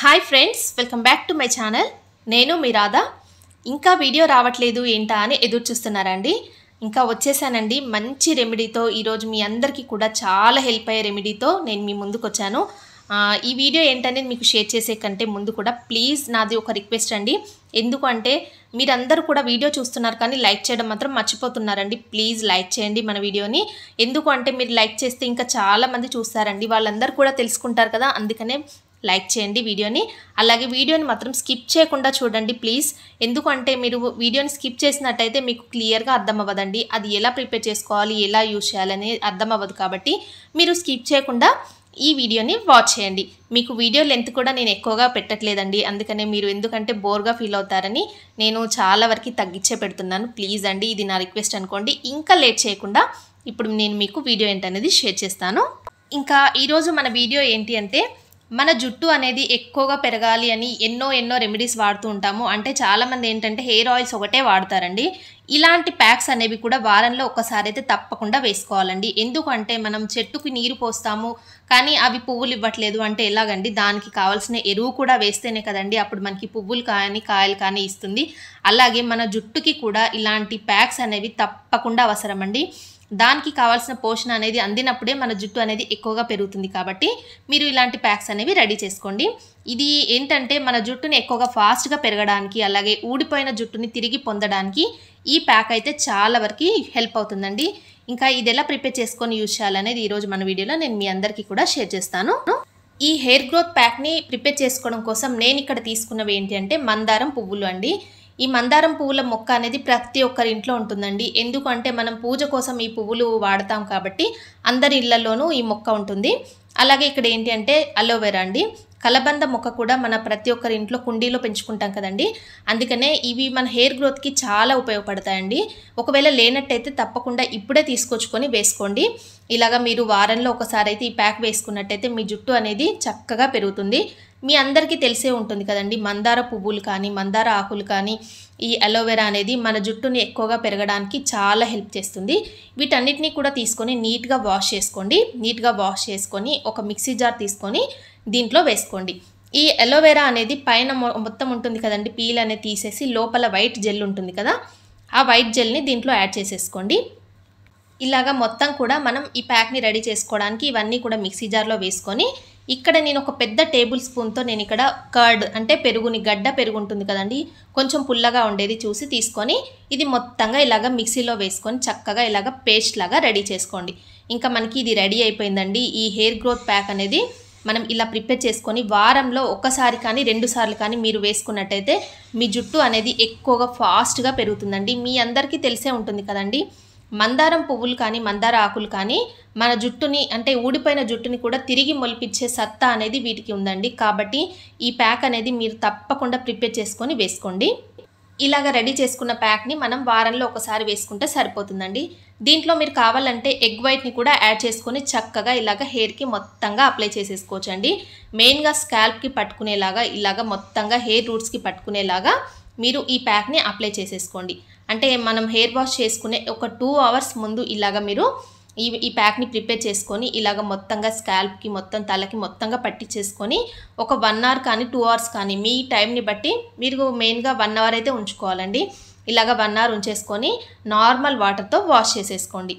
hi friends welcome back to my channel నేను మీ రాధా ఇంకా వీడియో రావట్లేదు ఏంటా అని ఎదురు చూస్తున్నారండి ఇంకా వచ్చేసానండి మంచి రెమెడీతో ఈరోజు మీ అందరికీ కూడా చాలా హెల్ప్ అయ్యే రెమెడీతో నేను మీ ముందుకు వచ్చాను ఈ వీడియో ఏంటనేది మీకు షేర్ చేసే కంటే ముందు కూడా ప్లీజ్ నాది ఒక రిక్వెస్ట్ అండి ఎందుకంటే మీరందరూ కూడా వీడియో చూస్తున్నారు కానీ లైక్ చేయడం మాత్రం మర్చిపోతున్నారండి ప్లీజ్ లైక్ చేయండి మన వీడియోని ఎందుకు అంటే మీరు లైక్ చేస్తే ఇంకా చాలామంది చూస్తారండి వాళ్ళందరూ కూడా తెలుసుకుంటారు కదా అందుకనే లైక్ చేయండి వీడియోని అలాగే వీడియోని మాత్రం స్కిప్ చేయకుండా చూడండి ప్లీజ్ ఎందుకంటే మీరు వీడియోని స్కిప్ చేసినట్టయితే మీకు క్లియర్గా అర్థం అవ్వదండి అది ఎలా ప్రిపేర్ చేసుకోవాలి ఎలా యూజ్ చేయాలని అర్థం అవ్వదు కాబట్టి మీరు స్కిప్ చేయకుండా ఈ వీడియోని వాచ్ చేయండి మీకు వీడియో లెంత్ కూడా నేను ఎక్కువగా పెట్టట్లేదండి అందుకనే మీరు ఎందుకంటే బోర్గా ఫీల్ అవుతారని నేను చాలా వరకు తగ్గించే పెడుతున్నాను ప్లీజ్ అండి ఇది నా రిక్వెస్ట్ అనుకోండి ఇంకా లేట్ చేయకుండా ఇప్పుడు నేను మీకు వీడియో ఏంటనేది షేర్ చేస్తాను ఇంకా ఈరోజు మన వీడియో ఏంటి అంటే మన జుట్టు అనేది ఎక్కువగా పెరగాలి అని ఎన్నో ఎన్నో రెమెడీస్ వాడుతూ ఉంటాము అంటే చాలామంది ఏంటంటే హెయిర్ ఆయిల్స్ ఒకటే వాడతారండి ఇలాంటి ప్యాక్స్ అనేవి కూడా వారంలో ఒక్కసారి అయితే తప్పకుండా వేసుకోవాలండి ఎందుకంటే మనం చెట్టుకి నీరు పోస్తాము కానీ అవి పువ్వులు ఇవ్వట్లేదు అంటే ఎలాగండి దానికి కావాల్సిన ఎరువు కూడా వేస్తేనే కదండి అప్పుడు మనకి పువ్వులు కానీ కాయలు కానీ ఇస్తుంది అలాగే మన జుట్టుకి కూడా ఇలాంటి ప్యాక్స్ అనేవి తప్పకుండా అవసరం అండి దానికి కావాల్సిన పోషణ అనేది అందినప్పుడే మన జుట్టు అనేది ఎక్కువగా పెరుగుతుంది కాబట్టి మీరు ఇలాంటి ప్యాక్స్ అనేవి రెడీ చేసుకోండి ఇది ఏంటంటే మన జుట్టుని ఎక్కువగా ఫాస్ట్గా పెరగడానికి అలాగే ఊడిపోయిన జుట్టుని తిరిగి పొందడానికి ఈ ప్యాక్ అయితే చాలా వరకు హెల్ప్ అవుతుందండి ఇంకా ఇది ఎలా ప్రిపేర్ చేసుకొని యూజ్ చేయాలనేది ఈరోజు మన వీడియోలో నేను మీ అందరికీ కూడా షేర్ చేస్తాను ఈ హెయిర్ గ్రోత్ ప్యాక్ని ప్రిపేర్ చేసుకోవడం కోసం నేను ఇక్కడ తీసుకున్నవి ఏంటి అంటే మందారం పువ్వులు అండి ఈ మందారం పువ్వుల మొక్క అనేది ప్రతి ఒక్కరి ఇంట్లో ఉంటుందండి ఎందుకంటే మనం పూజ కోసం ఈ పువ్వులు వాడతాం కాబట్టి అందరి ఇళ్లలోనూ ఈ మొక్క ఉంటుంది అలాగే ఇక్కడ ఏంటి అంటే అలోవెరా అండి కలబంద మొక్క కూడా మన ప్రతి ఒక్కరి ఇంట్లో కుండీలో పెంచుకుంటాం కదండి అందుకనే ఇవి మన హెయిర్ గ్రోత్కి చాలా ఉపయోగపడతాయండి ఒకవేళ లేనట్టయితే తప్పకుండా ఇప్పుడే తీసుకొచ్చుకొని వేసుకోండి ఇలాగా మీరు వారంలో ఒకసారి అయితే ఈ ప్యాక్ వేసుకున్నట్టయితే మీ జుట్టు అనేది చక్కగా పెరుగుతుంది మీ అందరికీ తెలిసే ఉంటుంది కదండి మందార పువ్వులు కానీ మందార ఆకులు కానీ ఈ అలోవెరా అనేది మన జుట్టుని ఎక్కువగా పెరగడానికి చాలా హెల్ప్ చేస్తుంది వీటన్నిటిని కూడా తీసుకొని నీట్గా వాష్ చేసుకోండి నీట్గా వాష్ చేసుకొని ఒక మిక్సీ జార్ తీసుకొని దీంట్లో వేసుకోండి ఈ ఎలోవెరా అనేది పైన మొత్తం ఉంటుంది కదండి పీల్ అనేది తీసేసి లోపల వైట్ జెల్ ఉంటుంది కదా ఆ వైట్ జెల్ని దీంట్లో యాడ్ చేసేసుకోండి ఇలాగా మొత్తం కూడా మనం ఈ ప్యాక్ని రెడీ చేసుకోవడానికి ఇవన్నీ కూడా మిక్సీ జార్లో వేసుకొని ఇక్కడ నేను ఒక పెద్ద టేబుల్ స్పూన్తో నేను ఇక్కడ కర్డ్ అంటే పెరుగుని గడ్డ పెరుగు ఉంటుంది కదండి కొంచెం పుల్లగా ఉండేది చూసి తీసుకొని ఇది మొత్తంగా ఇలాగ మిక్సీలో వేసుకొని చక్కగా ఇలాగ పేస్ట్ లాగా రెడీ చేసుకోండి ఇంకా మనకి ఇది రెడీ అయిపోయిందండి ఈ హెయిర్ గ్రోత్ ప్యాక్ అనేది మనం ఇలా ప్రిపేర్ చేసుకొని వారంలో ఒకసారి కానీ రెండు సార్లు కానీ మీరు వేసుకున్నట్టయితే మీ జుట్టు అనేది ఎక్కువగా ఫాస్ట్గా పెరుగుతుందండి మీ అందరికీ తెలిసే ఉంటుంది కదండి మందారం పువ్వులు కానీ మందార ఆకులు కానీ మన జుట్టుని అంటే ఊడిపోయిన జుట్టుని కూడా తిరిగి మొలిపించే సత్తా అనేది వీటికి ఉందండి కాబట్టి ఈ ప్యాక్ అనేది మీరు తప్పకుండా ప్రిపేర్ చేసుకొని వేసుకోండి ఇలాగ రెడీ చేసుకున్న ప్యాక్ని మనం వారంలో ఒకసారి వేసుకుంటే సరిపోతుందండి దీంట్లో మీరు కావాలంటే ఎగ్ వైట్ని కూడా యాడ్ చేసుకొని చక్కగా ఇలాగ హెయిర్కి మొత్తంగా అప్లై చేసేసుకోవచ్చండి మెయిన్గా స్కాల్ప్కి పట్టుకునేలాగా ఇలాగ మొత్తంగా హెయిర్ రూట్స్కి పట్టుకునేలాగా మీరు ఈ ప్యాక్ని అప్లై చేసేసుకోండి అంటే మనం హెయిర్ వాష్ చేసుకునే ఒక టూ అవర్స్ ముందు ఇలాగ మీరు ఈ ఈ ప్యాక్ని ప్రిపేర్ చేసుకొని ఇలాగ మొత్తంగా స్కాల్ప్కి మొత్తం తలకి మొత్తంగా పట్టించేసుకొని ఒక వన్ అవర్ కానీ టూ అవర్స్ కానీ మీ టైంని బట్టి మీరు మెయిన్గా వన్ అవర్ అయితే ఉంచుకోవాలండి ఇలాగ వన్ అవర్ ఉంచేసుకొని నార్మల్ వాటర్తో వాష్ చేసేసుకోండి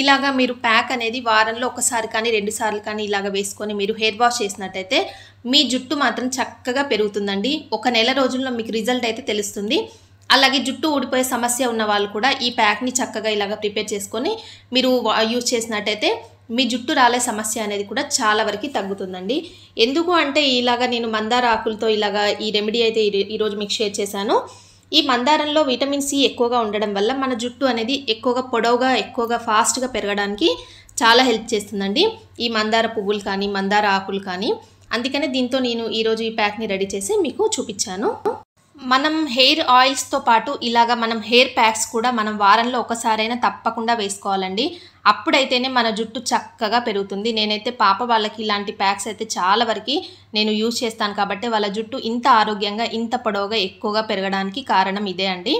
ఇలాగా మీరు ప్యాక్ అనేది వారంలో ఒకసారి కానీ రెండు సార్లు కానీ ఇలాగ వేసుకొని మీరు హెయిర్ వాష్ చేసినట్టయితే మీ జుట్టు మాత్రం చక్కగా పెరుగుతుందండి ఒక నెల రోజుల్లో మీకు రిజల్ట్ అయితే తెలుస్తుంది అలాగే జుట్టు ఊడిపోయే సమస్య ఉన్న వాళ్ళు కూడా ఈ ప్యాక్ని చక్కగా ఇలాగ ప్రిపేర్ చేసుకొని మీరు యూజ్ చేసినట్టయితే మీ జుట్టు రాలే సమస్య అనేది కూడా చాలా వరకు తగ్గుతుందండి ఎందుకు అంటే ఇలాగ నేను మందార ఆకులతో ఇలాగ ఈ రెమెడీ అయితే ఈరోజు మీకు షేర్ చేశాను ఈ మందారంలో విటమిన్ సి ఎక్కువగా ఉండడం వల్ల మన జుట్టు అనేది ఎక్కువగా పొడవుగా ఎక్కువగా ఫాస్ట్గా పెరగడానికి చాలా హెల్ప్ చేస్తుందండి ఈ మందార పువ్వులు కానీ మందార ఆకులు కానీ అందుకనే దీంతో నేను ఈరోజు ఈ ప్యాక్ని రెడీ చేసి మీకు చూపించాను మనం హెయిర్ ఆయిల్స్తో పాటు ఇలాగ మనం హెయిర్ ప్యాక్స్ కూడా మనం వారంలో ఒకసారైనా తప్పకుండా వేసుకోవాలండి అప్పుడైతేనే మన జుట్టు చక్కగా పెరుగుతుంది నేనైతే పాప వాళ్ళకి ఇలాంటి ప్యాక్స్ అయితే చాలా వరకు నేను యూజ్ చేస్తాను కాబట్టి వాళ్ళ జుట్టు ఇంత ఆరోగ్యంగా ఇంత పొడవుగా ఎక్కువగా పెరగడానికి కారణం ఇదే అండి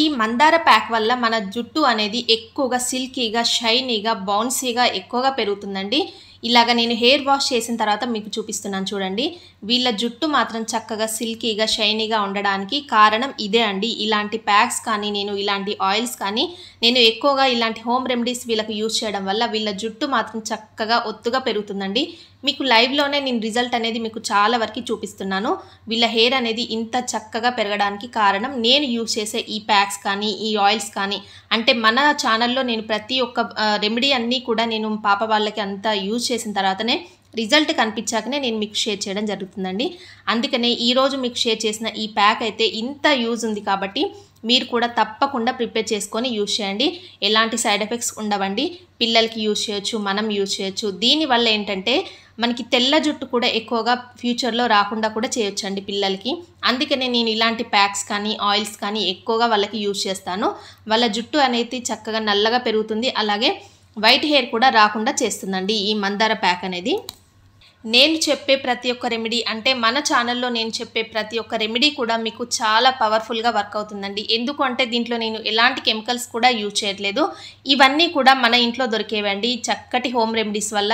ఈ మందార ప్యాక్ వల్ల మన జుట్టు అనేది ఎక్కువగా సిల్కీగా షైనీగా బౌన్సీగా ఎక్కువగా పెరుగుతుందండి ఇలాగ నేను హెయిర్ వాష్ చేసిన తర్వాత మీకు చూపిస్తున్నాను చూడండి వీళ్ళ జుట్టు మాత్రం చక్కగా సిల్కీగా షైనీగా ఉండడానికి కారణం ఇదే అండి ఇలాంటి ప్యాక్స్ కానీ నేను ఇలాంటి ఆయిల్స్ కానీ నేను ఎక్కువగా ఇలాంటి హోమ్ రెమెడీస్ వీళ్ళకి యూజ్ చేయడం వల్ల వీళ్ళ జుట్టు మాత్రం చక్కగా ఒత్తుగా పెరుగుతుందండి మీకు లైవ్లోనే నేను రిజల్ట్ అనేది మీకు చాలా వరకు చూపిస్తున్నాను వీళ్ళ హెయిర్ అనేది ఇంత చక్కగా పెరగడానికి కారణం నేను యూజ్ చేసే ఈ ప్యాక్స్ కానీ ఈ ఆయిల్స్ కానీ అంటే మన ఛానల్లో నేను ప్రతి ఒక్క రెమెడీ అన్నీ కూడా నేను పాప వాళ్ళకి అంతా యూజ్ చేసిన తర్వాతనే రిజల్ట్ కనిపించాకనే నేను మీకు షేర్ చేయడం జరుగుతుందండి అందుకనే ఈరోజు మీకు షేర్ చేసిన ఈ ప్యాక్ అయితే ఇంత యూజ్ ఉంది కాబట్టి మీరు కూడా తప్పకుండా ప్రిపేర్ చేసుకొని యూజ్ చేయండి ఎలాంటి సైడ్ ఎఫెక్ట్స్ ఉండవండి పిల్లలకి యూజ్ చేయొచ్చు మనం యూజ్ చేయొచ్చు దీనివల్ల ఏంటంటే మనకి తెల్ల జుట్టు కూడా ఎక్కువగా ఫ్యూచర్లో రాకుండా కూడా చేయొచ్చండి పిల్లలకి అందుకనే నేను ఇలాంటి ప్యాక్స్ కానీ ఆయిల్స్ కానీ ఎక్కువగా వాళ్ళకి యూజ్ చేస్తాను వాళ్ళ జుట్టు అనేది చక్కగా నల్లగా పెరుగుతుంది అలాగే వైట్ హెయిర్ కూడా రాకుండా చేస్తుందండి ఈ మందార ప్యాక్ అనేది నేను చెప్పే ప్రతి ఒక్క రెమెడీ అంటే మన ఛానల్లో నేను చెప్పే ప్రతి ఒక్క రెమెడీ కూడా మీకు చాలా పవర్ఫుల్గా వర్క్ అవుతుందండి ఎందుకంటే దీంట్లో నేను ఎలాంటి కెమికల్స్ కూడా యూజ్ చేయట్లేదు ఇవన్నీ కూడా మన ఇంట్లో దొరికేవండి చక్కటి హోమ్ రెమెడీస్ వల్ల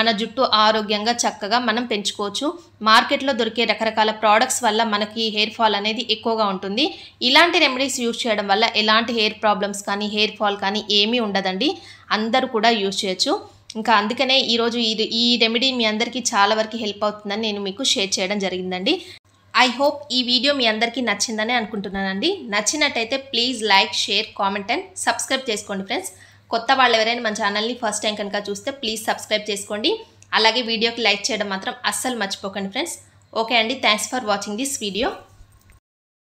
మన జుట్టు ఆరోగ్యంగా చక్కగా మనం పెంచుకోవచ్చు మార్కెట్లో దొరికే రకరకాల ప్రోడక్ట్స్ వల్ల మనకి హెయిర్ ఫాల్ అనేది ఎక్కువగా ఉంటుంది ఇలాంటి రెమెడీస్ యూజ్ చేయడం వల్ల ఎలాంటి హెయిర్ ప్రాబ్లమ్స్ కానీ హెయిర్ ఫాల్ కానీ ఏమీ ఉండదండి అందరూ కూడా యూజ్ చేయొచ్చు ఇంకా అందుకనే ఈరోజు ఇది ఈ రెమెడీ మీ అందరికీ చాలా వరకు హెల్ప్ అవుతుందని నేను మీకు షేర్ చేయడం జరిగిందండి ఐ హోప్ ఈ వీడియో మీ అందరికీ నచ్చిందని అనుకుంటున్నానండి నచ్చినట్టయితే please like share comment and subscribe చేసుకోండి ఫ్రెండ్స్ కొత్త వాళ్ళు ఎవరైనా మన ఛానల్ని ఫస్ట్ టైం కనుక చూస్తే ప్లీజ్ సబ్స్క్రైబ్ చేసుకోండి అలాగే వీడియోకి లైక్ చేయడం మాత్రం అస్సలు మర్చిపోకండి ఫ్రెండ్స్ ఓకే అండి thanks for watching this video